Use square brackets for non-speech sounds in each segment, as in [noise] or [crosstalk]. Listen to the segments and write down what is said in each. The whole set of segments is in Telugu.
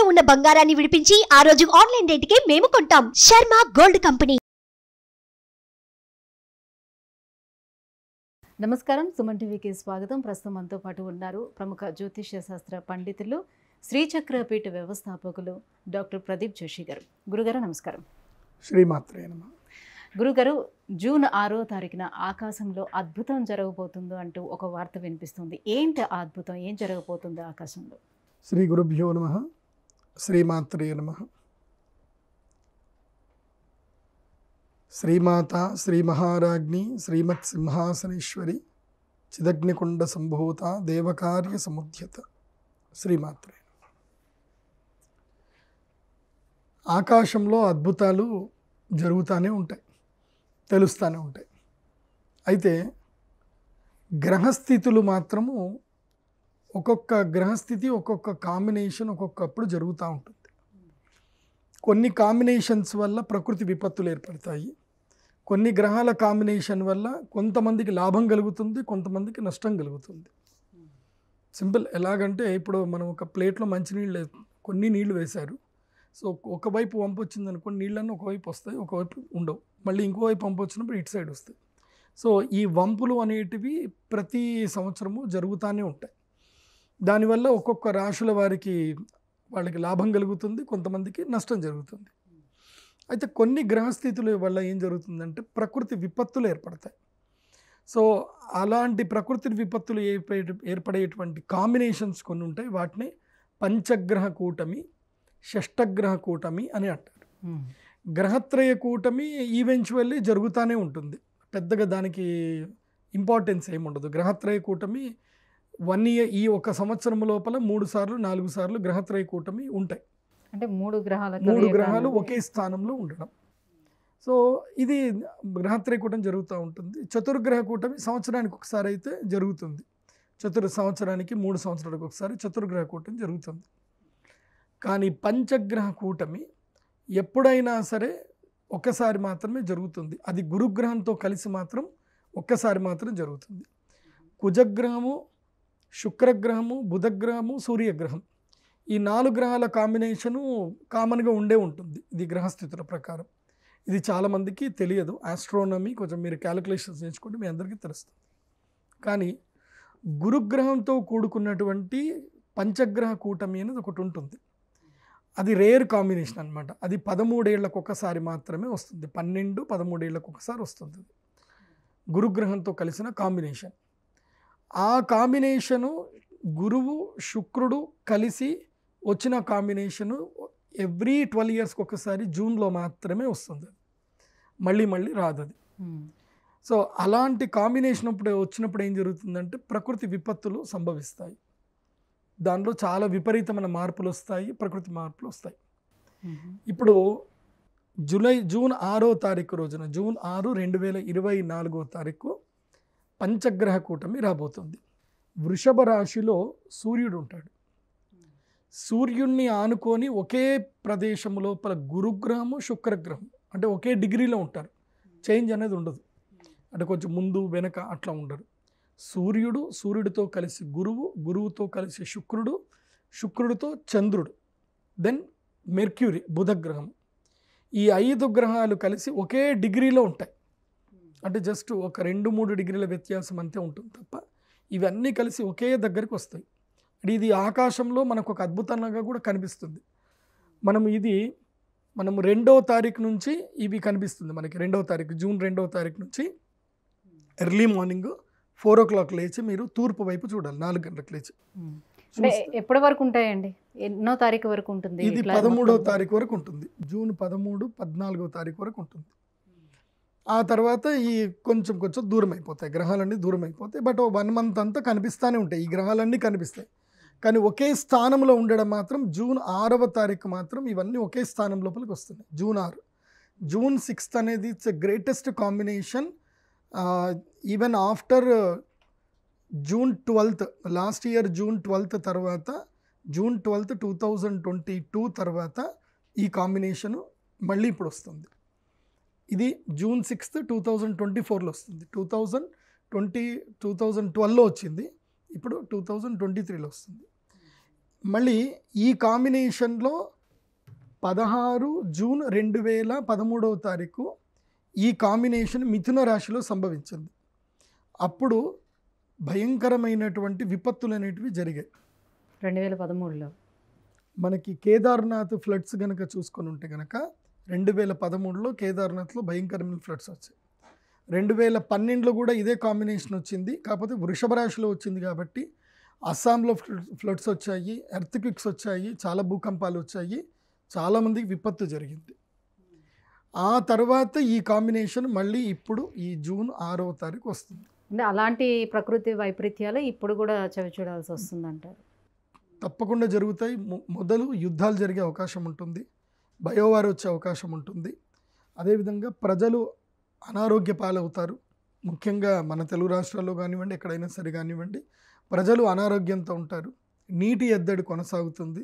తాకట్టులో ఉన్న బంగారాన్ని విడిపించి ఆ రోజు ఆన్లైన్ కి మేము కొంటాం శర్మ గోల్డ్ కంపెనీ నమస్కారం సుమన్ టీవీకి స్వాగతం ప్రస్తుతం మనతో పాటు ఉన్నారు ప్రముఖ జ్యోతిష్య శాస్త్ర పండితులు శ్రీచక్రపీఠ వ్యవస్థాపకులు డాక్టర్ ప్రదీప్ జోషి గారు గురుగారు నమస్కారం శ్రీమాత్రే నమ గురుగారు జూన్ ఆరో తారీఖున ఆకాశంలో అద్భుతం జరగబోతుందో అంటూ ఒక వార్త వినిపిస్తుంది ఏంటి అద్భుతం ఏం జరగబోతుందో ఆకాశంలో శ్రీ గురుభ్యో నమ శ్రీమాత్రే నమ శ్రీమాత శ్రీ మహారాజ్ని శ్రీమత్ సింహాసనేశ్వరి చిదగ్నికుండ సంభూత దేవకార్య సముద్యత శ్రీమాత్రే ఆకాశంలో అద్భుతాలు జరుగుతూనే ఉంటాయి తెలుస్తూనే ఉంటాయి అయితే గ్రహస్థితులు మాత్రము ఒక్కొక్క గ్రహస్థితి ఒక్కొక్క కాంబినేషన్ ఒక్కొక్కప్పుడు జరుగుతూ ఉంటుంది కొన్ని కాంబినేషన్స్ వల్ల ప్రకృతి విపత్తులు ఏర్పడతాయి కొన్ని గ్రహాల కాంబినేషన్ వల్ల కొంతమందికి లాభం కలుగుతుంది కొంతమందికి నష్టం కలుగుతుంది సింపుల్ ఎలాగంటే ఇప్పుడు మనం ఒక ప్లేట్లో మంచినీళ్ళు కొన్ని నీళ్లు వేశారు సో ఒకవైపు వంపు వచ్చింది అనుకోండి నీళ్ళన్నీ ఒకవైపు వస్తాయి ఒకవైపు ఉండవు మళ్ళీ ఇంకోవైపు పంపు వచ్చినప్పుడు ఇటు సైడ్ వస్తాయి సో ఈ వంపులు అనేటివి ప్రతి సంవత్సరము జరుగుతూనే ఉంటాయి దానివల్ల ఒక్కొక్క రాశుల వారికి వాళ్ళకి లాభం కలుగుతుంది కొంతమందికి నష్టం జరుగుతుంది అయితే కొన్ని గ్రహస్థితుల వల్ల ఏం జరుగుతుందంటే ప్రకృతి విపత్తులు ఏర్పడతాయి సో అలాంటి ప్రకృతి విపత్తులు ఏర్పడేటువంటి కాంబినేషన్స్ కొన్ని ఉంటాయి వాటిని పంచగ్రహ కూటమి షష్టగ్రహ కూటమి అని అంటారు గ్రహత్రయ కూటమి ఈవెంచువల్లీ జరుగుతూనే ఉంటుంది పెద్దగా దానికి ఇంపార్టెన్స్ ఏముండదు గ్రహత్రయ కూటమి వన్ ఇయర్ ఈ ఒక సంవత్సరం లోపల మూడు సార్లు నాలుగు సార్లు గ్రహత్రయ కూటమి ఉంటాయి అంటే మూడు గ్రహాలు మూడు గ్రహాలు ఒకే స్థానంలో ఉండడం సో ఇది గ్రహత్రయ కూటమి జరుగుతూ ఉంటుంది చతుర్గ్రహ కూటమి సంవత్సరానికి ఒకసారి అయితే జరుగుతుంది చతుర్ సంవత్సరానికి మూడు సంవత్సరాలకు ఒకసారి చతుర్గ్రహ కూటమి జరుగుతుంది కానీ పంచగ్రహ కూటమి ఎప్పుడైనా సరే ఒకసారి మాత్రమే జరుగుతుంది అది గురుగ్రహంతో కలిసి మాత్రం ఒక్కసారి మాత్రం జరుగుతుంది కుజగ్రహము శుక్రగ్రహము బుధగ్రహము సూర్యగ్రహం ఈ నాలుగు గ్రహాల కాంబినేషను కామన్గా ఉండే ఉంటుంది ఇది గ్రహస్థితుల ప్రకారం ఇది చాలామందికి తెలియదు ఆస్ట్రోనమీ కొంచెం మీరు క్యాలిక్యులేషన్స్ నేర్చుకుంటే మీ అందరికీ తెలుస్తుంది కానీ గురుగ్రహంతో కూడుకున్నటువంటి పంచగ్రహ కూటమి అనేది ఒకటి ఉంటుంది అది రేర్ కాంబినేషన్ అనమాట అది పదమూడేళ్లకు ఒకసారి మాత్రమే వస్తుంది పన్నెండు పదమూడేళ్లకు ఒకసారి వస్తుంది గురుగ్రహంతో కలిసిన కాంబినేషన్ ఆ కాంబినేషను గురువు శుక్రుడు కలిసి వచ్చిన కాంబినేషను ఎవ్రీ ట్వెల్వ్ ఇయర్స్కి ఒకసారి జూన్లో మాత్రమే వస్తుంది మళ్ళీ మళ్ళీ రాదు అది సో అలాంటి కాంబినేషన్ అప్పుడు వచ్చినప్పుడు ఏం జరుగుతుందంటే ప్రకృతి విపత్తులు సంభవిస్తాయి దానిలో చాలా విపరీతమైన మార్పులు వస్తాయి ప్రకృతి మార్పులు వస్తాయి ఇప్పుడు జూలై జూన్ ఆరో తారీఖు రోజున జూన్ ఆరు రెండు వేల ఇరవై నాలుగో తారీఖు పంచగ్రహ కూటమి రాబోతుంది వృషభ రాశిలో సూర్యుడు ఉంటాడు సూర్యుడిని ఆనుకొని ఒకే ప్రదేశం లోపల గురుగ్రహము శుక్రగ్రహం అంటే ఒకే డిగ్రీలో ఉంటారు చేంజ్ అనేది ఉండదు అంటే కొంచెం ముందు వెనక అట్లా ఉండరు సూర్యుడు సూర్యుడితో కలిసి గురువు గురువుతో కలిసి శుక్రుడు శుక్రుడితో చంద్రుడు దెన్ మెర్క్యూరీ బుధగ్రహం ఈ ఐదు గ్రహాలు కలిసి ఒకే డిగ్రీలో ఉంటాయి అంటే జస్ట్ ఒక రెండు మూడు డిగ్రీల వ్యత్యాసం అంతే ఉంటుంది తప్ప ఇవన్నీ కలిసి ఒకే దగ్గరికి వస్తాయి అంటే ఇది ఆకాశంలో మనకు ఒక అద్భుతంగా కూడా కనిపిస్తుంది మనం ఇది మనం రెండవ తారీఖు నుంచి ఇవి కనిపిస్తుంది మనకి రెండవ తారీఖు జూన్ రెండవ తారీఖు నుంచి early morning four o'clock లేచి మీరు తూర్పు వైపు చూడాలి నాలుగు గంటలకు లేచి ఎప్పటి వరకు ఉంటాయండి ఎన్నో తారీఖు వరకు ఉంటుంది ఇది పదమూడవ తారీఖు వరకు ఉంటుంది జూన్ పదమూడు పద్నాలుగో తారీఖు వరకు ఉంటుంది ఆ తర్వాత ఈ కొంచెం కొంచెం దూరం అయిపోతాయి గ్రహాలన్నీ దూరం అయిపోతాయి బట్ వన్ మంత్ అంతా కనిపిస్తూనే ఉంటాయి ఈ గ్రహాలన్నీ కనిపిస్తాయి కానీ ఒకే స్థానంలో ఉండడం మాత్రం జూన్ ఆరవ తారీఖు మాత్రం ఇవన్నీ ఒకే స్థానం లోపలికి వస్తున్నాయి జూన్ ఆరు జూన్ సిక్స్త్ అనేది it's greatest combination even after June twelfth last year June twelfth తర్వాత June twelfth two thousand twenty two తర్వాత ఈ కాంబినేషను మళ్ళీ ఇప్పుడు వస్తుంది ఇది June sixth two thousand twenty ఫోర్లో వస్తుంది two thousand twenty two thousand ట్వెల్వ్లో వచ్చింది ఇప్పుడు టూ థౌజండ్ ట్వంటీ త్రీలో వస్తుంది మళ్ళీ ఈ కాంబినేషన్లో పదహారు జూన్ రెండు వేల పదమూడవ తారీఖు ఈ కాంబినేషన్ మిథున రాశిలో సంభవించింది అప్పుడు భయంకరమైనటువంటి విపత్తులు అనేటివి జరిగాయి రెండు వేల పదమూడులో మనకి కేదార్నాథ్ ఫ్లడ్స్ కనుక చూసుకొని ఉంటే కనుక రెండు వేల పదమూడులో కేదార్నాథ్లో భయంకరమైన ఫ్లడ్స్ వచ్చాయి రెండు వేల పన్నెండులో కూడా ఇదే కాంబినేషన్ వచ్చింది కాకపోతే వృషభ రాశిలో వచ్చింది కాబట్టి అస్సాంలో ఫ్లడ్స్ వచ్చాయి ఎర్త్ క్విక్స్ వచ్చాయి చాలా భూకంపాలు వచ్చాయి చాలామందికి విపత్తు జరిగింది ఆ తర్వాత ఈ కాంబినేషన్ మళ్ళీ ఇప్పుడు ఈ జూన్ ఆరో తారీఖు వస్తుంది అంటే అలాంటి ప్రకృతి వైపరీత్యాలు ఇప్పుడు కూడా చవి చూడాల్సి వస్తుంది అంటారు తప్పకుండా జరుగుతాయి మొదలు యుద్ధాలు జరిగే అవకాశం ఉంటుంది బయోవార్ వచ్చే అవకాశం ఉంటుంది అదేవిధంగా ప్రజలు అనారోగ్య పాలవుతారు ముఖ్యంగా మన తెలుగు రాష్ట్రాల్లో కానివ్వండి ఎక్కడైనా సరే కానివ్వండి ప్రజలు అనారోగ్యంతో ఉంటారు నీటి ఎద్దడి కొనసాగుతుంది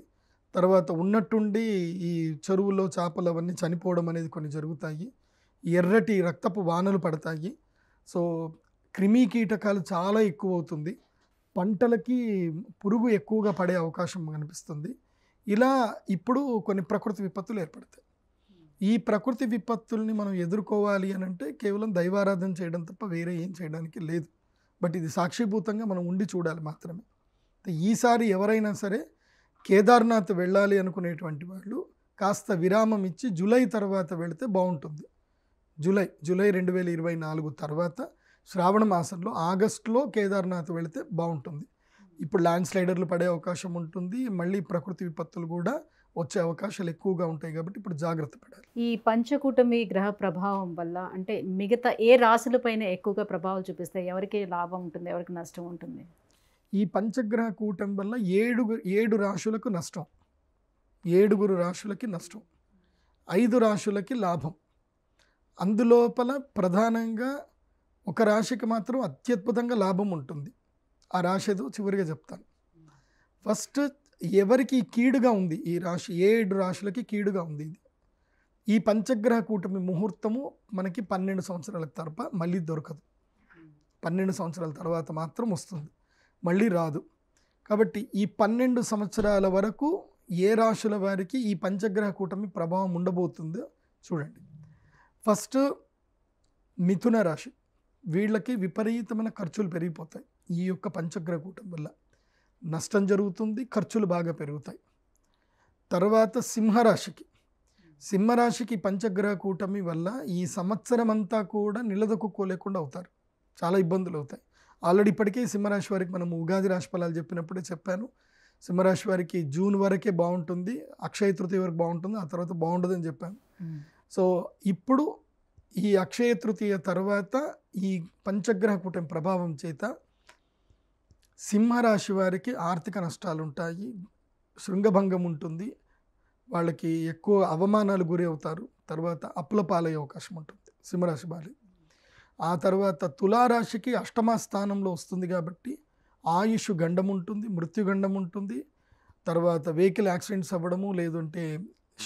తర్వాత ఉన్నట్టుండి ఈ చెరువుల్లో చేపలు అవన్నీ చనిపోవడం అనేది కొన్ని జరుగుతాయి ఎర్రటి రక్తపు వానలు పడతాయి సో క్రిమి కీటకాలు చాలా ఎక్కువ అవుతుంది పంటలకి పురుగు ఎక్కువగా పడే అవకాశం కనిపిస్తుంది ఇలా ఇప్పుడు కొన్ని ప్రకృతి విపత్తులు ఏర్పడతాయి ఈ ప్రకృతి విపత్తుల్ని మనం ఎదుర్కోవాలి అని అంటే కేవలం దైవారాధన చేయడం తప్ప వేరే ఏం చేయడానికి లేదు బట్ ఇది సాక్షిభూతంగా మనం ఉండి చూడాలి మాత్రమే ఈసారి ఎవరైనా సరే కేదార్నాథ్ వెళ్ళాలి అనుకునేటువంటి వాళ్ళు కాస్త విరామం ఇచ్చి జూలై తర్వాత వెళితే బాగుంటుంది జూలై జూలై రెండు వేల ఇరవై నాలుగు తర్వాత శ్రావణ మాసంలో ఆగస్టులో కేదార్నాథ్ వెళితే బాగుంటుంది ఇప్పుడు ల్యాండ్ స్లైడర్లు పడే అవకాశం ఉంటుంది మళ్ళీ ప్రకృతి విపత్తులు కూడా వచ్చే అవకాశాలు ఎక్కువగా ఉంటాయి కాబట్టి ఇప్పుడు జాగ్రత్త పడాలి ఈ పంచకూటమి గ్రహ ప్రభావం వల్ల అంటే మిగతా ఏ రాశులపైన ఎక్కువగా ప్రభావం చూపిస్తాయి ఎవరికి లాభం ఉంటుంది ఎవరికి నష్టం ఉంటుంది ఈ పంచగ్రహ కూటమి వల్ల ఏడు ఏడు రాశులకు నష్టం ఏడుగురు రాశులకి నష్టం ఐదు రాశులకి లాభం అందులోపల ప్రధానంగా ఒక రాశికి మాత్రం అత్యద్భుతంగా లాభం ఉంటుంది ఆ రాశి ఏదో చివరిగా చెప్తాను ఫస్ట్ ఎవరికి కీడుగా ఉంది ఈ రాశి ఏడు రాశులకి కీడుగా ఉంది ఇది ఈ పంచగ్రహ కూటమి ముహూర్తము మనకి పన్నెండు సంవత్సరాల తరప మళ్ళీ దొరకదు పన్నెండు సంవత్సరాల తర్వాత మాత్రం వస్తుంది మళ్ళీ రాదు కాబట్టి ఈ పన్నెండు సంవత్సరాల వరకు ఏ రాశుల వారికి ఈ పంచగ్రహ కూటమి ప్రభావం ఉండబోతుందో చూడండి ఫస్ట్ మిథున రాశి వీళ్ళకి విపరీతమైన ఖర్చులు పెరిగిపోతాయి ఈ యొక్క పంచగ్రహ కూటం వల్ల నష్టం జరుగుతుంది ఖర్చులు బాగా పెరుగుతాయి తర్వాత సింహరాశికి సింహరాశికి పంచగ్రహ కూటమి వల్ల ఈ సంవత్సరం అంతా కూడా నిలదొక్కుకోలేకుండా అవుతారు చాలా ఇబ్బందులు అవుతాయి ఆల్రెడీ ఇప్పటికే సింహరాశి వారికి మనం ఉగాది రాశి ఫలాలు చెప్పినప్పుడే చెప్పాను సింహరాశి వారికి జూన్ వరకే బాగుంటుంది అక్షయ తృతీయ వరకు బాగుంటుంది ఆ తర్వాత బాగుండదని చెప్పాను సో ఇప్పుడు ఈ అక్షయ తృతీయ తర్వాత ఈ పంచగ్రహ కూటమి ప్రభావం చేత సింహరాశి వారికి ఆర్థిక నష్టాలు ఉంటాయి శృంగభంగం ఉంటుంది వాళ్ళకి ఎక్కువ అవమానాలు గురి అవుతారు తర్వాత అప్పుల పాలయ్యే అవకాశం ఉంటుంది సింహరాశి వారి ఆ తర్వాత తులారాశికి అష్టమ స్థానంలో వస్తుంది కాబట్టి ఆయుష్ గండం ఉంటుంది మృత్యుగండం ఉంటుంది తర్వాత వెహికల్ యాక్సిడెంట్స్ అవ్వడము లేదంటే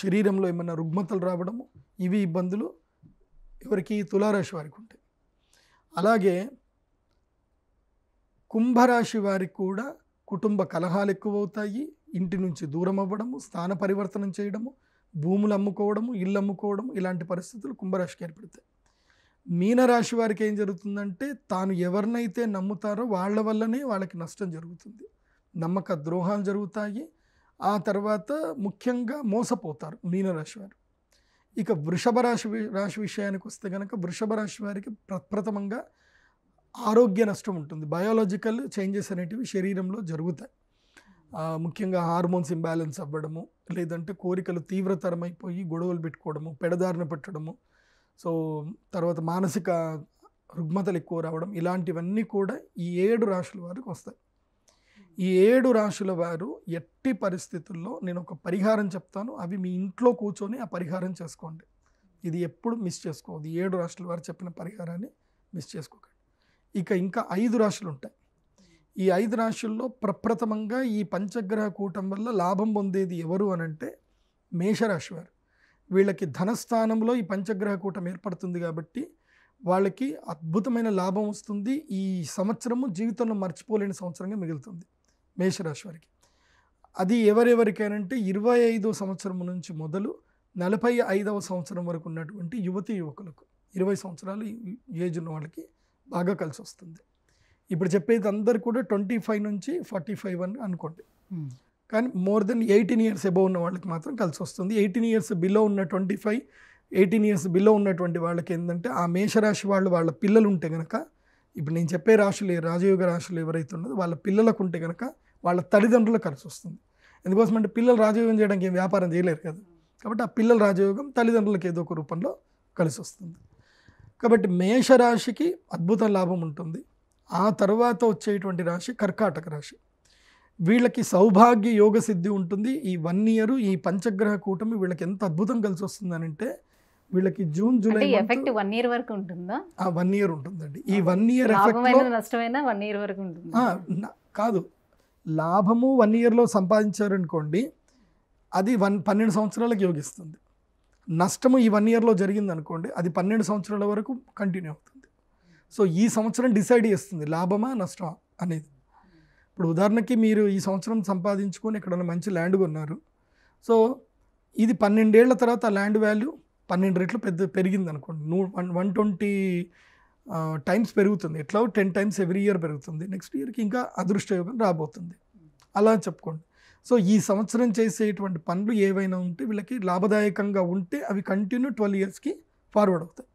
శరీరంలో ఏమైనా రుగ్మతలు రావడము ఇవి ఇబ్బందులు ఎవరికి తులారాశి వారికి ఉంటాయి అలాగే కుంభరాశి వారికి కూడా కుటుంబ కలహాలు ఎక్కువవుతాయి ఇంటి నుంచి దూరం అవ్వడము స్థాన పరివర్తనం చేయడము భూములు అమ్ముకోవడము ఇల్లు అమ్ముకోవడము ఇలాంటి పరిస్థితులు కుంభరాశికి ఏర్పడతాయి మీనరాశి వారికి ఏం జరుగుతుందంటే తాను ఎవరినైతే నమ్ముతారో వాళ్ళ వల్లనే వాళ్ళకి నష్టం జరుగుతుంది నమ్మక ద్రోహాలు జరుగుతాయి ఆ తర్వాత ముఖ్యంగా మోసపోతారు మీనరాశి వారు ఇక వృషభ రాశి రాశి విషయానికి వస్తే కనుక వృషభ రాశి వారికి ప్రప్రథమంగా ఆరోగ్య నష్టం ఉంటుంది బయాలజికల్ చేంజెస్ అనేటివి శరీరంలో జరుగుతాయి ముఖ్యంగా హార్మోన్స్ ఇంబ్యాలెన్స్ అవ్వడము లేదంటే కోరికలు తీవ్రతరమైపోయి గొడవలు పెట్టుకోవడము పెడదారిన పెట్టడము సో తర్వాత మానసిక రుగ్మతలు ఎక్కువ రావడం ఇలాంటివన్నీ కూడా ఈ ఏడు రాశుల వారికి వస్తాయి ఈ ఏడు రాశుల వారు ఎట్టి పరిస్థితుల్లో నేను ఒక పరిహారం చెప్తాను అవి మీ ఇంట్లో కూర్చొని ఆ పరిహారం చేసుకోండి ఇది ఎప్పుడు మిస్ చేసుకోవద్దు ఏడు రాశుల వారు చెప్పిన పరిహారాన్ని మిస్ చేసుకోకండి ఇక ఇంకా ఐదు రాశులు ఉంటాయి ఈ ఐదు రాశుల్లో ప్రప్రథమంగా ఈ పంచగ్రహ కూటం వల్ల లాభం పొందేది ఎవరు అని అంటే మేషరాశి వారు వీళ్ళకి ధనస్థానంలో ఈ పంచగ్రహ కూటం ఏర్పడుతుంది కాబట్టి వాళ్ళకి అద్భుతమైన లాభం వస్తుంది ఈ సంవత్సరము జీవితంలో మర్చిపోలేని సంవత్సరంగా మిగులుతుంది మేషరాశి వారికి అది ఎవరెవరికైనంటే ఇరవై ఐదో సంవత్సరం నుంచి మొదలు నలభై ఐదవ సంవత్సరం వరకు ఉన్నటువంటి యువతి యువకులకు ఇరవై సంవత్సరాలు ఏజ్ ఉన్న వాళ్ళకి బాగా కలిసి వస్తుంది ఇప్పుడు చెప్పేది అందరు కూడా ట్వంటీ ఫైవ్ నుంచి ఫార్టీ ఫైవ్ అని అనుకోండి కానీ more than eighteen years above ఉన్న వాళ్ళకి మాత్రం కలిసి వస్తుంది ఎయిటీన్ ఇయర్స్ బిలో ఉన్న twenty five eighteen years below ఉన్నటువంటి వాళ్ళకి ఏంటంటే ఆ మేషరాశి వాళ్ళు వాళ్ళ పిల్లలు ఉంటే కనుక ఇప్పుడు నేను చెప్పే రాశులు రాజయోగ రాశులు ఎవరైతే ఉన్నదో వాళ్ళ పిల్లలకు ఉంటే కనుక వాళ్ళ తల్లిదండ్రులకు కలిసి వస్తుంది ఎందుకోసం అంటే పిల్లలు రాజయోగం చేయడానికి ఏం వ్యాపారం చేయలేరు కదా కాబట్టి ఆ పిల్లల రాజయోగం తల్లిదండ్రులకు ఏదో ఒక రూపంలో కలిసి వస్తుంది కాబట్టి మేషరాశికి అద్భుత లాభం ఉంటుంది ఆ తర్వాత వచ్చేటువంటి రాశి కర్కాటక రాశి వీళ్ళకి సౌభాగ్య యోగ సిద్ధి ఉంటుంది ఈ వన్ ఇయర్ ఈ పంచగ్రహ కూటమి వీళ్ళకి ఎంత అద్భుతం కలిసి వస్తుందనంటే వీళ్ళకి June July effect one year వరకు ఉంటుందా ఆ వన్ ఇయర్ ఉంటుందండి ఈ వన్ ఇయర్ ఎఫెక్ట్ నష్టమైనా వన్ ఇయర్ వరకు ఉంటుంది కాదు లాభము వన్ ఇయర్లో సంపాదించారనుకోండి అది వన్ పన్నెండు సంవత్సరాలకు యోగిస్తుంది నష్టము ఈ వన్ ఇయర్లో జరిగింది అనుకోండి అది పన్నెండు సంవత్సరాల వరకు కంటిన్యూ అవుతుంది సో ఈ సంవత్సరం డిసైడ్ చేస్తుంది లాభమా నష్టమా అనేది ఇప్పుడు ఉదాహరణకి మీరు ఈ సంవత్సరం సంపాదించుకొని ఎక్కడైనా మంచి ల్యాండ్ కొన్నారు సో ఇది పన్నెండేళ్ల తర్వాత ఆ ల్యాండ్ వాల్యూ పన్నెండు రెట్లు పెద్ద పెరిగింది అనుకోండి నూ వన్ వన్ ట్వంటీ టైమ్స్ పెరుగుతుంది ఎట్లా టెన్ టైమ్స్ ఎవ్రీ ఇయర్ పెరుగుతుంది నెక్స్ట్ ఇయర్కి ఇంకా అదృష్టయోగం రాబోతుంది అలా చెప్పుకోండి సో ఈ సంవత్సరం చేసేటువంటి పనులు ఏవైనా ఉంటే వీళ్ళకి లాభదాయకంగా ఉంటే అవి కంటిన్యూ ట్వెల్వ్ ఇయర్స్కి ఫార్వర్డ్ అవుతాయి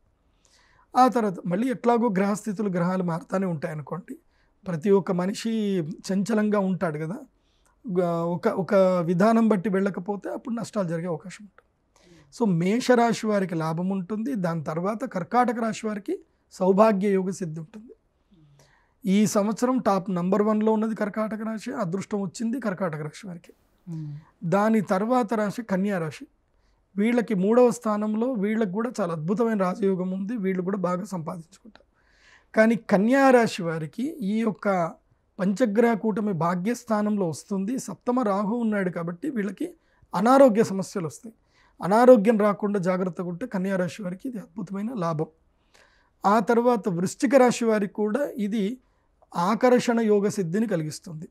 ఆ తర్వాత మళ్ళీ ఎట్లాగో గ్రహస్థితులు గ్రహాలు మారుతూనే ఉంటాయి అనుకోండి ప్రతి ఒక్క మనిషి చంచలంగా ఉంటాడు కదా ఒక ఒక విధానం బట్టి వెళ్ళకపోతే అప్పుడు నష్టాలు జరిగే అవకాశం ఉంటుంది సో మేషరాశి వారికి లాభం ఉంటుంది దాని తర్వాత కర్కాటక రాశి వారికి సౌభాగ్య యోగ సిద్ధి ఉంటుంది ఈ సంవత్సరం టాప్ నంబర్ వన్లో ఉన్నది కర్కాటక రాశి అదృష్టం వచ్చింది కర్కాటక రాశి వారికి దాని తర్వాత రాశి కన్యా రాశి వీళ్ళకి మూడవ స్థానంలో వీళ్ళకి కూడా చాలా అద్భుతమైన రాజయోగం ఉంది వీళ్ళు కూడా బాగా సంపాదించుకుంటారు కానీ కన్యా రాశి వారికి ఈ యొక్క పంచగ్రహ కూటమి భాగ్యస్థానంలో వస్తుంది సప్తమ రాహు ఉన్నాడు కాబట్టి వీళ్ళకి అనారోగ్య సమస్యలు వస్తాయి అనారోగ్యం రాకుండా జాగ్రత్తగా ఉంటే కన్యారాశి వారికి ఇది అద్భుతమైన లాభం ఆ తర్వాత వృశ్చిక రాశి వారికి కూడా ఇది ఆకర్షణ యోగ సిద్ధిని కలిగిస్తుంది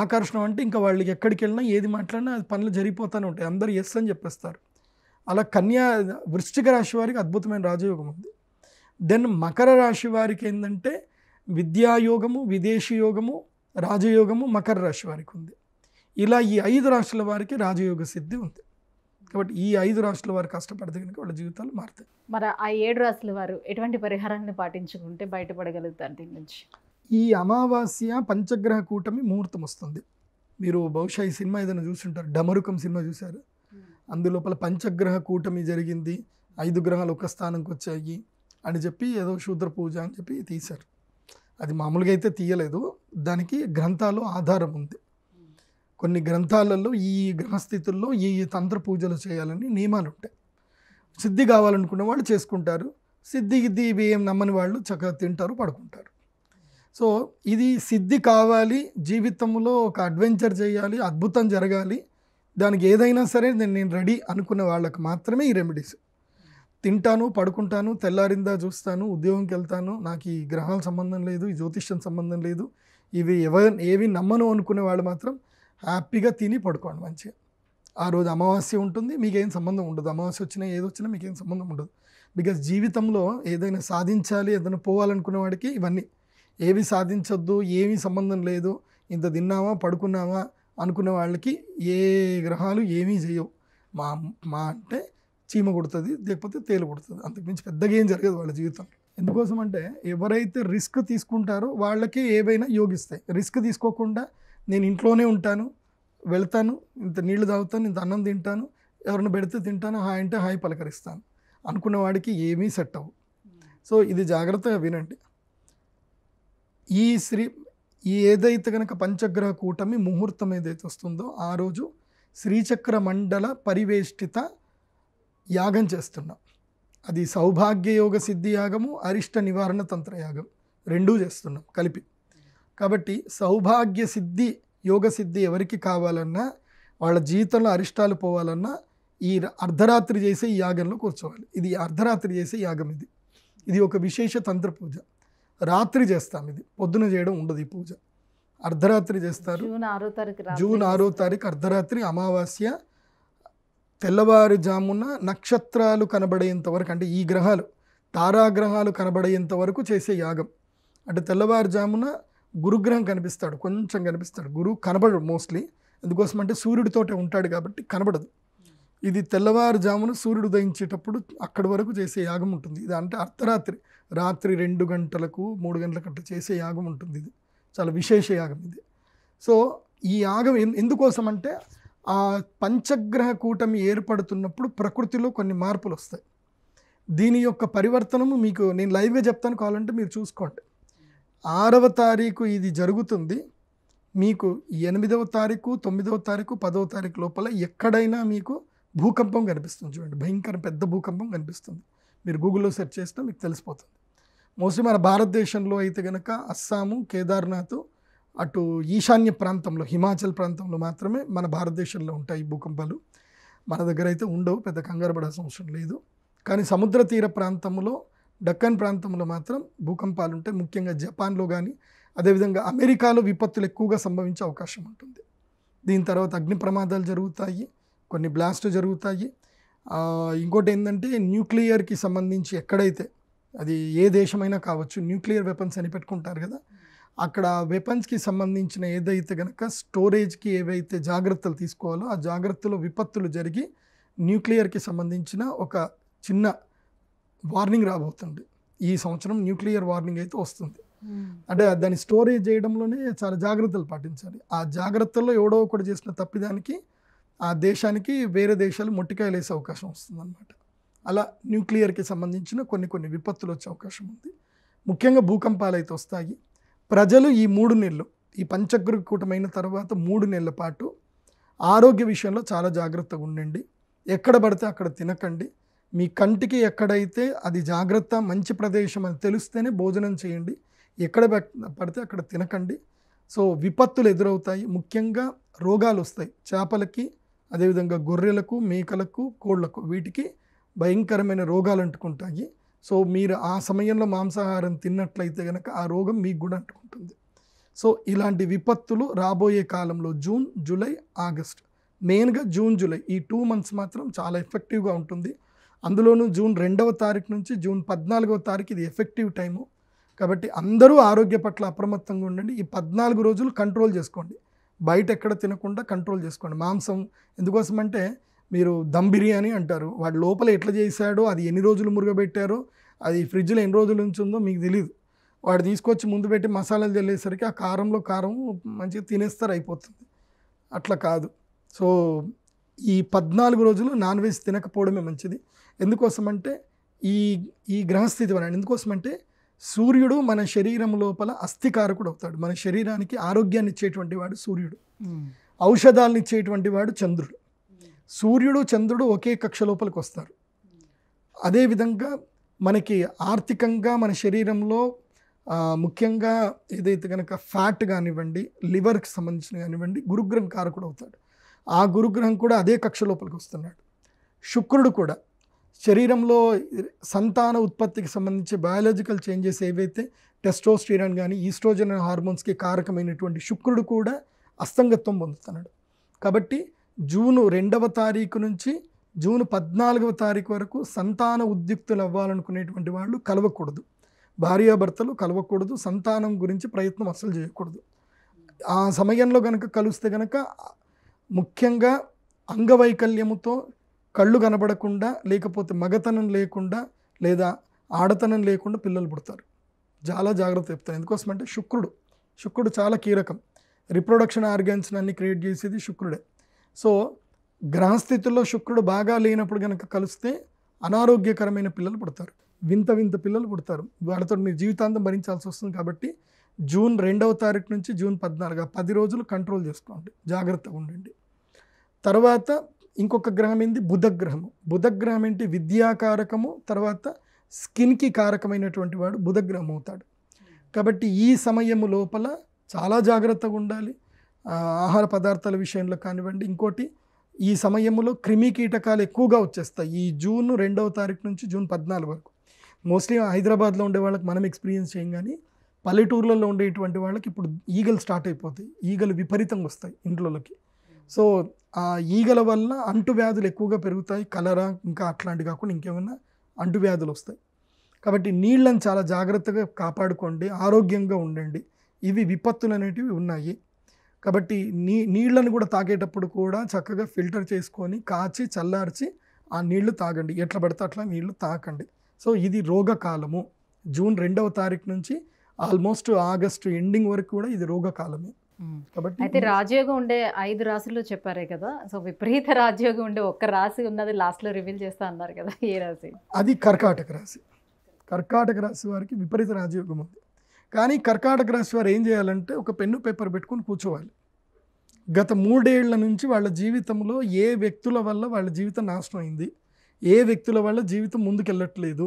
ఆకర్షణ అంటే ఇంకా వాళ్ళకి ఎక్కడికి వెళ్ళినా ఏది మాట్లాడినా పనులు జరిగిపోతూనే ఉంటాయి అందరూ ఎస్ అని చెప్పేస్తారు అలా కన్యా వృశ్చిక రాశి వారికి అద్భుతమైన రాజయోగం ఉంది దెన్ మకర రాశి వారికి ఏంటంటే విద్యాయోగము విదేశీ యోగము రాజయోగము మకర రాశి వారికి ఉంది ఇలా ఈ ఐదు రాష్ట్రాల వారికి రాజయోగ సిద్ధి ఉంది కాబట్టి ఈ ఐదు రాష్ట్రాల వారు కష్టపడితే కనుక వాళ్ళ జీవితాలు మారుతాయి మరి ఆ ఏడు రాశుల వారు ఎటువంటి పరిహారాన్ని పాటించుకుంటే బయటపడగలుగుతారు దీని నుంచి ఈ అమావాస్య పంచగ్రహ కూటమి ముహూర్తం వస్తుంది మీరు బహుశా ఈ సినిమా ఏదైనా చూసుంటారు డమరుకం సినిమా చూశారు hmm. అందులోపల పంచగ్రహ కూటమి జరిగింది ఐదు గ్రహాలు ఒక స్థానంకి వచ్చాయి అని చెప్పి ఏదో శూద్ర పూజ అని చెప్పి తీశారు అది మామూలుగా అయితే తీయలేదు దానికి గ్రంథాలు ఆధారం ఉంది hmm. కొన్ని గ్రంథాలలో ఈ గ్రహస్థితుల్లో ఈ తంత్ర పూజలు చేయాలని నియమాలు ఉంటాయి సిద్ధి కావాలనుకున్న వాళ్ళు చేసుకుంటారు సిద్ధి గిద్ది ఇవి ఏం నమ్మని వాళ్ళు చక్కగా తింటారు పడుకుంటారు సో ఇది సిద్ధి కావాలి జీవితంలో ఒక అడ్వెంచర్ చేయాలి అద్భుతం జరగాలి దానికి ఏదైనా సరే నేను నేను రెడీ అనుకునే వాళ్ళకు మాత్రమే ఈ రెమెడీస్ తింటాను పడుకుంటాను తెల్లారిందా చూస్తాను ఉద్యోగంకి వెళ్తాను నాకు ఈ గ్రహాల సంబంధం లేదు ఈ జ్యోతిష్యం సంబంధం లేదు ఇవి ఎవ ఏవి నమ్మను అనుకునే వాళ్ళు మాత్రం హ్యాపీగా తిని పడుకోండి మంచిగా ఆ రోజు అమావాస్య ఉంటుంది మీకేం సంబంధం ఉండదు అమావాస్య వచ్చినా ఏది వచ్చినా మీకేం సంబంధం ఉండదు బికాజ్ జీవితంలో ఏదైనా సాధించాలి ఏదైనా పోవాలనుకునే వాడికి ఇవన్నీ ఏమి సాధించొద్దు ఏమీ సంబంధం లేదు ఇంత తిన్నామా పడుకున్నామా అనుకున్న వాళ్ళకి ఏ గ్రహాలు ఏమీ చేయవు మా మా అంటే చీమ కొడుతుంది లేకపోతే తేలు కొడుతుంది అంతకుమించి పెద్దగా ఏం జరగదు వాళ్ళ జీవితం ఎందుకోసం అంటే ఎవరైతే రిస్క్ తీసుకుంటారో వాళ్ళకి ఏవైనా యోగిస్తాయి రిస్క్ తీసుకోకుండా నేను ఇంట్లోనే ఉంటాను వెళ్తాను ఇంత నీళ్లు తాగుతాను ఇంత అన్నం తింటాను ఎవరిని పెడితే తింటాను హాయ్ అంటే హాయ్ పలకరిస్తాను అనుకున్న వాడికి ఏమీ సెట్ అవ్వు సో ఇది జాగ్రత్తగా వినండి ఈ శ్రీ ఈ ఏదైతే కనుక పంచగ్రహ కూటమి ముహూర్తం ఏదైతే వస్తుందో ఆ రోజు శ్రీచక్ర మండల పరివేష్టిత యాగం చేస్తున్నాం అది సౌభాగ్య యోగ సిద్ధి యాగము అరిష్ట నివారణ తంత్ర యాగం రెండూ చేస్తున్నాం కలిపి కాబట్టి సౌభాగ్య సిద్ధి యోగ సిద్ధి ఎవరికి కావాలన్నా వాళ్ళ జీవితంలో అరిష్టాలు పోవాలన్నా ఈ అర్ధరాత్రి చేసే ఈ యాగంలో కూర్చోవాలి ఇది అర్ధరాత్రి చేసే యాగం ఇది ఇది ఒక విశేష తంత్ర పూజ రాత్రి చేస్తాం ఇది పొద్దున చేయడం ఉండదు ఈ పూజ అర్ధరాత్రి చేస్తారు జూన్ ఆరో తారీఖు జూన్ ఆరో తారీఖు అర్ధరాత్రి అమావాస్య తెల్లవారుజామున నక్షత్రాలు కనబడేంత వరకు అంటే ఈ గ్రహాలు తారాగ్రహాలు కనబడేంత వరకు చేసే యాగం అంటే తెల్లవారుజామున గురుగ్రహం కనిపిస్తాడు కొంచెం కనిపిస్తాడు గురువు కనబడడు మోస్ట్లీ ఎందుకోసం అంటే సూర్యుడితోటే ఉంటాడు కాబట్టి కనబడదు ఇది తెల్లవారుజామున సూర్యుడు ఉదయించేటప్పుడు అక్కడి వరకు చేసే యాగం ఉంటుంది ఇది అంటే అర్ధరాత్రి రాత్రి రెండు గంటలకు మూడు గంటల అట్లా చేసే యాగం ఉంటుంది ఇది చాలా విశేష యాగం ఇది సో ఈ యాగం ఎందుకోసం అంటే ఆ పంచగ్రహ కూటమి ఏర్పడుతున్నప్పుడు ప్రకృతిలో కొన్ని మార్పులు వస్తాయి దీని యొక్క పరివర్తనము మీకు నేను లైవ్గా చెప్తాను కావాలంటే మీరు చూసుకోండి ఆరవ తారీఖు ఇది జరుగుతుంది మీకు ఎనిమిదవ తారీఖు తొమ్మిదవ తారీఖు పదవ తారీఖు లోపల ఎక్కడైనా మీకు భూకంపం కనిపిస్తుంది చూడండి భయంకర పెద్ద భూకంపం కనిపిస్తుంది మీరు గూగుల్లో సెర్చ్ చేస్తే మీకు తెలిసిపోతుంది మోస్ట్లీ మన భారతదేశంలో అయితే కనుక అస్సాము కేదార్నాథ్ అటు ఈశాన్య ప్రాంతంలో హిమాచల్ ప్రాంతంలో మాత్రమే మన భారతదేశంలో ఉంటాయి భూకంపాలు మన దగ్గర అయితే ఉండవు పెద్ద కంగారు పడాల్సిన అవసరం లేదు కానీ సముద్ర తీర ప్రాంతంలో డక్కన్ ప్రాంతంలో మాత్రం భూకంపాలు ఉంటాయి ముఖ్యంగా జపాన్లో కానీ అదేవిధంగా అమెరికాలో విపత్తులు ఎక్కువగా సంభవించే అవకాశం ఉంటుంది దీని తర్వాత అగ్ని ప్రమాదాలు జరుగుతాయి కొన్ని బ్లాస్ట్ జరుగుతాయి ఇంకోటి ఏంటంటే న్యూక్లియర్కి సంబంధించి ఎక్కడైతే అది ఏ దేశమైనా కావచ్చు న్యూక్లియర్ వెపన్స్ అని పెట్టుకుంటారు కదా అక్కడ వెపన్స్కి సంబంధించిన ఏదైతే కనుక స్టోరేజ్కి ఏవైతే జాగ్రత్తలు తీసుకోవాలో ఆ జాగ్రత్తలో విపత్తులు జరిగి న్యూక్లియర్కి సంబంధించిన ఒక చిన్న వార్నింగ్ రాబోతుంది ఈ సంవత్సరం న్యూక్లియర్ వార్నింగ్ అయితే వస్తుంది అంటే దాన్ని స్టోరేజ్ చేయడంలోనే చాలా జాగ్రత్తలు పాటించాలి ఆ జాగ్రత్తల్లో ఎవడో ఒకటి చేసిన తప్పిదానికి ఆ దేశానికి వేరే దేశాలు మొట్టికాయలు వేసే అవకాశం వస్తుందన్నమాట అలా న్యూక్లియర్కి సంబంధించిన కొన్ని కొన్ని విపత్తులు వచ్చే అవకాశం ఉంది ముఖ్యంగా భూకంపాలు అయితే వస్తాయి ప్రజలు ఈ మూడు నెలలు ఈ పంచగ్రకూటమైన తర్వాత మూడు నెలల పాటు ఆరోగ్య విషయంలో చాలా జాగ్రత్తగా ఉండండి ఎక్కడ పడితే అక్కడ తినకండి మీ కంటికి ఎక్కడైతే అది జాగ్రత్త మంచి ప్రదేశం అని తెలిస్తేనే భోజనం చేయండి ఎక్కడ పడితే అక్కడ తినకండి సో విపత్తులు ఎదురవుతాయి ముఖ్యంగా రోగాలు వస్తాయి చేపలకి అదేవిధంగా గొర్రెలకు మేకలకు కోళ్లకు వీటికి భయంకరమైన రోగాలు అంటుకుంటాయి సో మీరు ఆ సమయంలో మాంసాహారం తిన్నట్లయితే కనుక ఆ రోగం మీకు కూడా అంటుకుంటుంది సో ఇలాంటి విపత్తులు రాబోయే కాలంలో జూన్ జూలై ఆగస్ట్ మెయిన్గా జూన్ జూలై ఈ టూ మంత్స్ మాత్రం చాలా ఎఫెక్టివ్గా ఉంటుంది అందులోనూ జూన్ రెండవ తారీఖు నుంచి జూన్ పద్నాలుగవ తారీఖు ఇది ఎఫెక్టివ్ టైము కాబట్టి అందరూ ఆరోగ్య పట్ల అప్రమత్తంగా ఉండండి ఈ పద్నాలుగు రోజులు కంట్రోల్ చేసుకోండి బయట ఎక్కడ తినకుండా కంట్రోల్ చేసుకోండి మాంసం ఎందుకోసం అంటే మీరు దమ్ బిర్యానీ అంటారు వాడు లోపల ఎట్లా చేశాడో అది ఎన్ని రోజులు మురుగబెట్టారో అది ఫ్రిడ్జ్లో ఎన్ని రోజులు ఉంచుందో మీకు తెలియదు వాడు తీసుకొచ్చి ముందు పెట్టి మసాలాలు చల్లేసరికి ఆ కారంలో కారం మంచిగా తినేస్తారు అయిపోతుంది అట్లా కాదు సో ఈ పద్నాలుగు రోజులు నాన్ వెజ్ తినకపోవడమే మంచిది ఎందుకోసమంటే ఈ ఈ గ్రహస్థితి వలన ఎందుకోసమంటే సూర్యుడు మన శరీరం లోపల అస్థికారకుడు అవుతాడు మన శరీరానికి ఆరోగ్యాన్ని ఇచ్చేటువంటి వాడు సూర్యుడు ఔషధాలను ఇచ్చేటువంటి వాడు చంద్రుడు సూర్యుడు చంద్రుడు ఒకే కక్ష లోపలికి వస్తారు అదేవిధంగా మనకి ఆర్థికంగా మన శరీరంలో ముఖ్యంగా ఏదైతే కనుక ఫ్యాట్ కానివ్వండి లివర్కి సంబంధించిన కానివ్వండి గురుగ్రహం కారకుడు అవుతాడు ఆ గురుగ్రహం కూడా అదే కక్ష లోపలికి వస్తున్నాడు శుక్రుడు కూడా శరీరంలో సంతాన ఉత్పత్తికి సంబంధించి బయాలజికల్ చేంజెస్ ఏవైతే టెస్టోస్టిరాన్ కానీ ఈస్ట్రోజన్ హార్మోన్స్కి కారకమైనటువంటి శుక్రుడు కూడా అస్తంగత్వం పొందుతున్నాడు కాబట్టి జూను రెండవ తారీఖు నుంచి జూను పద్నాలుగవ తారీఖు వరకు సంతాన ఉద్యుక్తులు అవ్వాలనుకునేటువంటి వాళ్ళు కలవకూడదు భార్యాభర్తలు కలవకూడదు సంతానం గురించి ప్రయత్నం అసలు చేయకూడదు ఆ సమయంలో కనుక కలిస్తే కనుక ముఖ్యంగా అంగవైకల్యముతో కళ్ళు కనబడకుండా లేకపోతే మగతనం లేకుండా లేదా ఆడతనం లేకుండా పిల్లలు పుడతారు చాలా జాగ్రత్త చెప్తారు ఎందుకోసం అంటే శుక్రుడు శుక్రుడు చాలా కీలకం రిప్రొడక్షన్ ఆర్గాన్స్ అన్ని క్రియేట్ చేసేది శుక్రుడే సో గ్రహస్థితుల్లో శుక్రుడు బాగా లేనప్పుడు కనుక కలిస్తే అనారోగ్యకరమైన పిల్లలు పుడతారు వింత వింత పిల్లలు పుడతారు వాళ్ళతో మీరు జీవితాంతం భరించాల్సి వస్తుంది కాబట్టి జూన్ రెండవ తారీఖు నుంచి జూన్ పద్నాలుగు పది రోజులు కంట్రోల్ చేసుకోండి జాగ్రత్తగా ఉండండి తర్వాత ఇంకొక గ్రహం ఏంది బుధగ్రహము బుధగ్రహం ఏంటి విద్యాకారకము తర్వాత స్కిన్కి కారకమైనటువంటి వాడు బుధగ్రహం అవుతాడు కాబట్టి ఈ సమయము లోపల చాలా జాగ్రత్తగా ఉండాలి ఆహార పదార్థాల విషయంలో కానివ్వండి ఇంకోటి ఈ సమయంలో క్రిమి కీటకాలు ఎక్కువగా వచ్చేస్తాయి ఈ జూన్ రెండవ తారీఖు నుంచి జూన్ పద్నాలుగు వరకు మోస్ట్లీ హైదరాబాద్లో ఉండే వాళ్ళకి మనం ఎక్స్పీరియన్స్ చేయం కానీ పల్లెటూర్లలో ఉండేటువంటి వాళ్ళకి ఇప్పుడు ఈగలు స్టార్ట్ అయిపోతాయి ఈగలు విపరీతంగా వస్తాయి ఇంట్లోకి సో ఆ ఈగల వల్ల అంటువ్యాధులు ఎక్కువగా పెరుగుతాయి కలరా ఇంకా అట్లాంటి కాకుండా ఇంకేమైనా అంటువ్యాధులు వస్తాయి కాబట్టి నీళ్లను చాలా జాగ్రత్తగా కాపాడుకోండి ఆరోగ్యంగా ఉండండి ఇవి విపత్తులు అనేటివి ఉన్నాయి కాబట్టి నీ నీళ్లను కూడా తాగేటప్పుడు కూడా చక్కగా ఫిల్టర్ చేసుకొని కాచి చల్లార్చి ఆ నీళ్లు తాగండి ఎట్లా పడితే అట్లా నీళ్లు తాకండి సో ఇది రోగకాలము జూన్ రెండవ తారీఖు నుంచి ఆల్మోస్ట్ ఆగస్టు ఎండింగ్ వరకు కూడా ఇది రోగకాలమే కాబట్టి అయితే రాజయోగం ఉండే ఐదు రాశులు చెప్పారే కదా సో విపరీత రాజయోగం ఉండే ఒక్క రాశి ఉన్నది లాస్ట్లో రివీల్ చేస్తా అన్నారు కదా ఏ రాశి అది కర్కాటక రాశి కర్కాటక రాశి వారికి విపరీత రాజయోగం ఉంది కానీ కర్కాటక రాశి వారు ఏం చేయాలంటే ఒక పెన్ను పేపర్ పెట్టుకుని కూర్చోవాలి గత మూడేళ్ల నుంచి వాళ్ళ జీవితంలో ఏ వ్యక్తుల వల్ల వాళ్ళ జీవితం నాశనం అయింది ఏ వ్యక్తుల వల్ల జీవితం ముందుకెళ్ళట్లేదు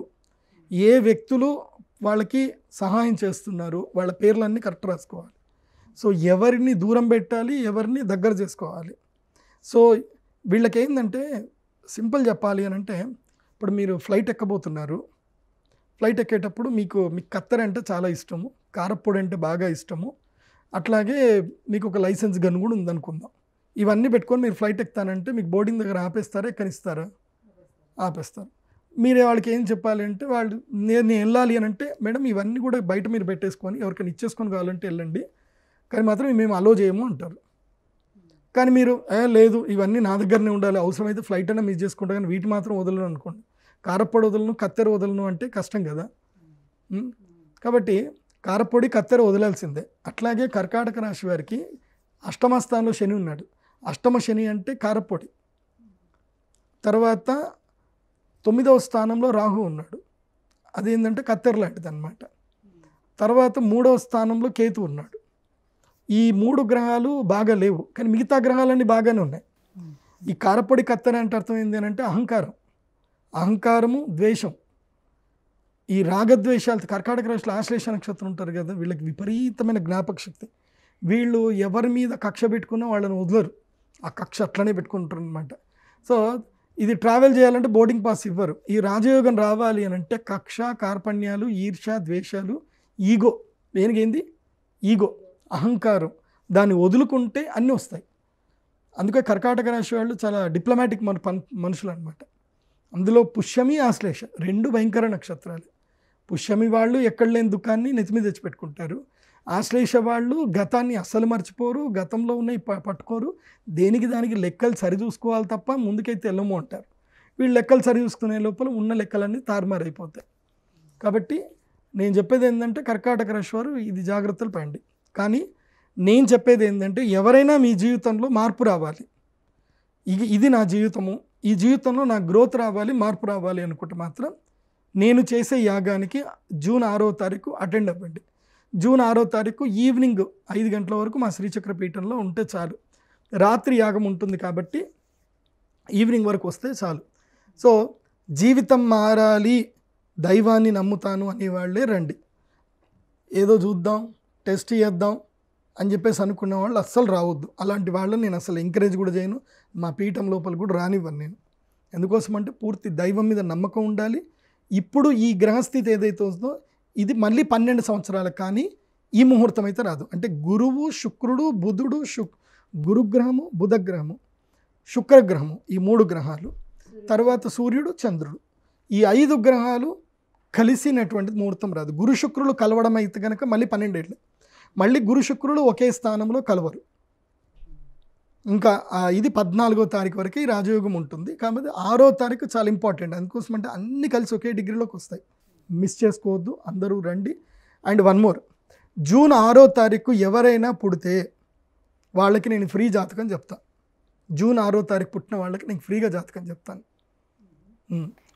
ఏ వ్యక్తులు వాళ్ళకి సహాయం చేస్తున్నారు వాళ్ళ పేర్లన్నీ కరెక్ట్ రాసుకోవాలి సో ఎవరిని దూరం పెట్టాలి ఎవరిని దగ్గర చేసుకోవాలి సో వీళ్ళకి ఏంటంటే సింపుల్ చెప్పాలి అని అంటే ఇప్పుడు మీరు ఫ్లైట్ ఎక్కబోతున్నారు ఫ్లైట్ ఎక్కేటప్పుడు మీకు మీకు కత్తెర అంటే చాలా ఇష్టము కారప్పొడి అంటే బాగా ఇష్టము అట్లాగే మీకు ఒక లైసెన్స్ గన్ కూడా ఉందనుకుందాం ఇవన్నీ పెట్టుకొని మీరు ఫ్లైట్ ఎక్కుతానంటే మీకు బోర్డింగ్ దగ్గర ఆపేస్తారా ఎక్కనిస్తారా ఆపేస్తారు మీరే వాళ్ళకి ఏం చెప్పాలి అంటే వాళ్ళు నేను వెళ్ళాలి అని అంటే మేడం ఇవన్నీ కూడా బయట మీరు పెట్టేసుకొని ఎవరికైనా ఇచ్చేసుకొని కావాలంటే వెళ్ళండి కానీ మాత్రం మేము అలో చేయము అంటారు కానీ మీరు లేదు ఇవన్నీ నా దగ్గరనే ఉండాలి అవసరమైతే ఫ్లైట్ అయినా మిస్ చేసుకుంటా కానీ వీటి మాత్రం వదలను అనుకోండి కారప్పొడి వదలను కత్తెర వదలను అంటే కష్టం కదా కాబట్టి కారపొడి కత్తెర వదలాల్సిందే అట్లాగే కర్కాటక రాశి వారికి అష్టమ స్థానంలో శని ఉన్నాడు అష్టమ శని అంటే కారపొడి తర్వాత తొమ్మిదవ స్థానంలో రాహు ఉన్నాడు అది ఏంటంటే కత్తెర లాంటిది అనమాట తర్వాత మూడవ స్థానంలో కేతు ఉన్నాడు ఈ మూడు గ్రహాలు బాగా లేవు కానీ మిగతా గ్రహాలన్నీ బాగానే ఉన్నాయి ఈ కారపొడి కత్తన అంటే అర్థమైంది అంటే అహంకారం అహంకారము ద్వేషం ఈ రాగద్వేషాలు కర్కాటక రాశులు ఆశ్లేష నక్షత్రం ఉంటారు కదా వీళ్ళకి విపరీతమైన జ్ఞాపక శక్తి వీళ్ళు ఎవరి మీద కక్ష పెట్టుకున్నా వాళ్ళని వదలరు ఆ కక్ష అట్లనే పెట్టుకుంటారు అనమాట సో ఇది ట్రావెల్ చేయాలంటే బోర్డింగ్ పాస్ ఇవ్వరు ఈ రాజయోగం రావాలి అని అంటే కక్ష కార్పణ్యాలు ఈర్ష ద్వేషాలు ఈగో ఏంది ఈగో అహంకారం దాన్ని వదులుకుంటే అన్నీ వస్తాయి అందుకే కర్కాటక రాశి వాళ్ళు చాలా డిప్లొమాటిక్ మన పన్ మనుషులు అనమాట అందులో పుష్యమి ఆశ్లేష రెండు భయంకర నక్షత్రాలు పుష్యమి వాళ్ళు ఎక్కడ లేని దుఃఖాన్ని నెతిమి తెచ్చిపెట్టుకుంటారు ఆశ్లేష వాళ్ళు గతాన్ని అస్సలు మర్చిపోరు గతంలో ప పట్టుకోరు దేనికి దానికి లెక్కలు సరిచూసుకోవాలి తప్ప ముందుకైతే వెళ్ళము అంటారు వీళ్ళు లెక్కలు సరి చూసుకునే లోపల ఉన్న లెక్కలన్నీ తారుమారైపోతాయి కాబట్టి నేను చెప్పేది ఏంటంటే కర్కాటక రాశి వారు ఇది జాగ్రత్తలు పండి కానీ నేను చెప్పేది ఏంటంటే ఎవరైనా మీ జీవితంలో మార్పు రావాలి ఇది ఇది నా జీవితము ఈ జీవితంలో నా గ్రోత్ రావాలి మార్పు రావాలి అనుకుంటే మాత్రం నేను చేసే యాగానికి జూన్ ఆరో తారీఖు అటెండ్ అవ్వండి జూన్ ఆరో తారీఖు ఈవినింగ్ ఐదు గంటల వరకు మా శ్రీచక్ర పీఠంలో ఉంటే చాలు రాత్రి యాగం ఉంటుంది కాబట్టి ఈవినింగ్ వరకు వస్తే చాలు సో జీవితం మారాలి దైవాన్ని నమ్ముతాను అనేవాళ్ళే రండి ఏదో చూద్దాం టెస్ట్ చేద్దాం అని చెప్పేసి అనుకునే వాళ్ళు అస్సలు రావద్దు అలాంటి వాళ్ళని నేను అసలు ఎంకరేజ్ కూడా చేయను మా పీఠం లోపల కూడా రానివ్వను నేను ఎందుకోసం అంటే పూర్తి దైవం మీద నమ్మకం ఉండాలి ఇప్పుడు ఈ గ్రహస్థితి ఏదైతే ఉందో ఇది మళ్ళీ పన్నెండు సంవత్సరాలు కానీ ఈ ముహూర్తం అయితే రాదు అంటే గురువు శుక్రుడు బుధుడు శుక్ గురుగ్రహము బుధగ్రహము శుక్రగ్రహము ఈ మూడు గ్రహాలు తర్వాత సూర్యుడు చంద్రుడు ఈ ఐదు గ్రహాలు కలిసినటువంటి ముహూర్తం రాదు గురు శుక్రులు కలవడం అయితే కనుక మళ్ళీ పన్నెండేళ్ళు మళ్ళీ గురు శుక్రుడు ఒకే స్థానంలో కలవరు ఇంకా ఇది పద్నాలుగో తారీఖు వరకు ఈ రాజయోగం ఉంటుంది కాబట్టి ఆరో తారీఖు చాలా ఇంపార్టెంట్ అందుకోసం అంటే అన్ని కలిసి ఒకే డిగ్రీలోకి వస్తాయి మిస్ చేసుకోవద్దు అందరూ రండి అండ్ వన్ మోర్ జూన్ ఆరో తారీఖు ఎవరైనా పుడితే వాళ్ళకి నేను ఫ్రీ జాతకం చెప్తాను జూన్ ఆరో తారీఖు పుట్టిన వాళ్ళకి నేను ఫ్రీగా జాతకం చెప్తాను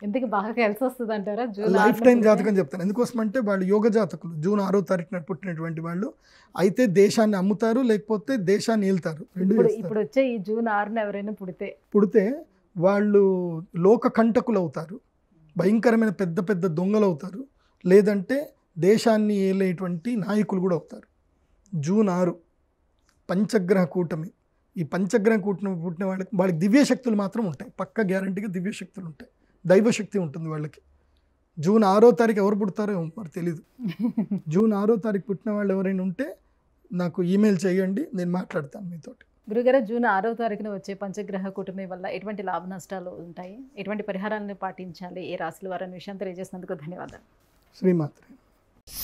ఎందుకు బాగా కలిసి వస్తుంది అంటారా లైఫ్ టైం జాతకం చెప్తాను ఎందుకోసం అంటే వాళ్ళు యోగ జాతకులు జూన్ ఆరో తారీఖున పుట్టినటువంటి వాళ్ళు అయితే దేశాన్ని అమ్ముతారు లేకపోతే దేశాన్ని వెళ్తారు ఇప్పుడు వచ్చే ఈ జూన్ ఆరున ఎవరైనా పుడితే పుడితే వాళ్ళు లోక కంటకులు అవుతారు భయంకరమైన పెద్ద పెద్ద దొంగలు అవుతారు లేదంటే దేశాన్ని ఏలేటువంటి నాయకులు కూడా అవుతారు జూన్ ఆరు పంచగ్రహ కూటమి ఈ పంచగ్రహ కూటమి పుట్టిన వాళ్ళకి వాళ్ళకి దివ్యశక్తులు మాత్రం ఉంటాయి పక్క గ్యారంటీగా దివ్యశక్తులు ఉంటాయి దైవశక్తి ఉంటుంది వాళ్ళకి జూన్ ఆరో తారీఖు ఎవరు పుడతారో మరి తెలీదు [laughs] జూన్ ఆరో తారీఖు పుట్టిన వాళ్ళు ఎవరైనా ఉంటే నాకు ఈమెయిల్ చేయండి నేను మాట్లాడతాను మీతోటి గురుగారు జూన్ ఆరో తారీఖున వచ్చే పంచగ్రహ కూటమి వల్ల ఎటువంటి లాభ నష్టాలు ఉంటాయి ఎటువంటి పరిహారాలను పాటించాలి ఏ రాశుల వారు అనే విషయం తెలియజేసినందుకు ధన్యవాదాలు శ్రీమాత్రి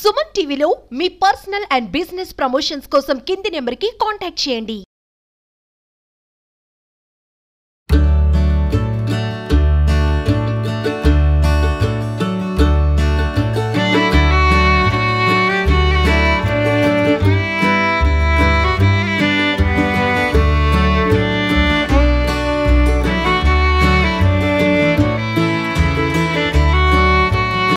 సుమన్ టీవీలో మీ పర్సనల్ అండ్ బిజినెస్ ప్రమోషన్స్ కోసం కింది నెంబర్కి కాంటాక్ట్ చేయండి